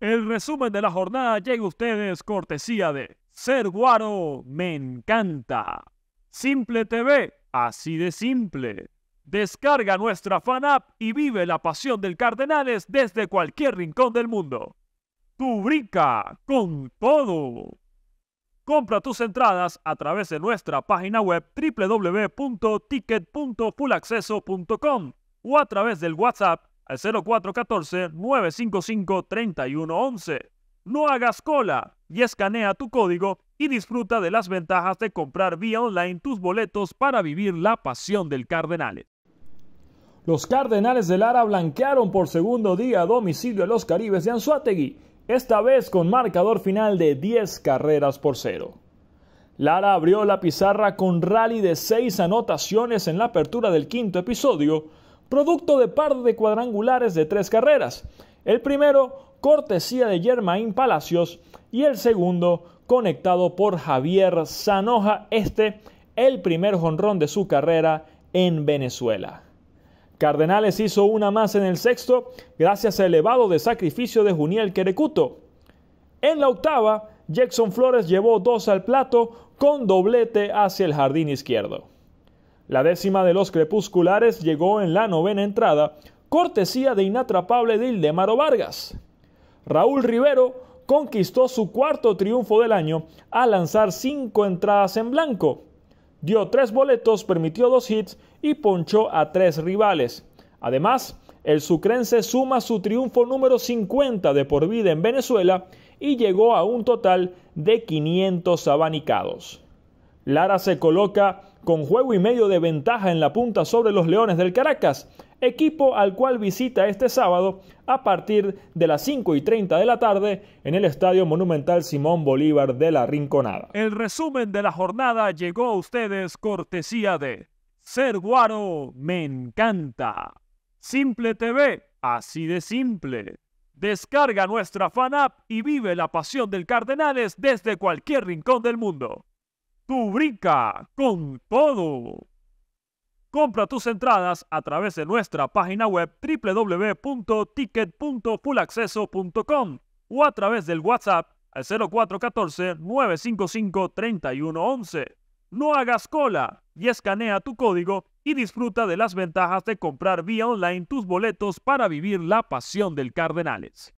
El resumen de la jornada llega a ustedes cortesía de Ser Guaro Me Encanta. Simple TV, así de simple. Descarga nuestra fan app y vive la pasión del Cardenales desde cualquier rincón del mundo. Tu con todo. Compra tus entradas a través de nuestra página web www.ticket.fullacceso.com o a través del WhatsApp al 0414-955-3111. No hagas cola y escanea tu código y disfruta de las ventajas de comprar vía online tus boletos para vivir la pasión del Cardenales. Los Cardenales de Lara blanquearon por segundo día a domicilio a los Caribes de Anzuategui, esta vez con marcador final de 10 carreras por cero. Lara abrió la pizarra con rally de 6 anotaciones en la apertura del quinto episodio, producto de par de cuadrangulares de tres carreras. El primero, cortesía de Germain Palacios, y el segundo, conectado por Javier Zanoja, este el primer jonrón de su carrera en Venezuela. Cardenales hizo una más en el sexto gracias al elevado de sacrificio de Juniel Querecuto. En la octava, Jackson Flores llevó dos al plato con doblete hacia el jardín izquierdo. La décima de los crepusculares llegó en la novena entrada, cortesía de inatrapable de Ildemaro Vargas. Raúl Rivero conquistó su cuarto triunfo del año al lanzar cinco entradas en blanco. Dio tres boletos, permitió dos hits y ponchó a tres rivales. Además, el sucrense suma su triunfo número 50 de por vida en Venezuela y llegó a un total de 500 abanicados. Lara se coloca con juego y medio de ventaja en la punta sobre los Leones del Caracas, equipo al cual visita este sábado a partir de las 5 y 30 de la tarde en el Estadio Monumental Simón Bolívar de la Rinconada. El resumen de la jornada llegó a ustedes cortesía de Ser Guaro me encanta. Simple TV, así de simple. Descarga nuestra fan app y vive la pasión del Cardenales desde cualquier rincón del mundo. Tu brica con todo. Compra tus entradas a través de nuestra página web www.ticket.fullacceso.com o a través del WhatsApp al 0414-955-3111. No hagas cola y escanea tu código y disfruta de las ventajas de comprar vía online tus boletos para vivir la pasión del Cardenales.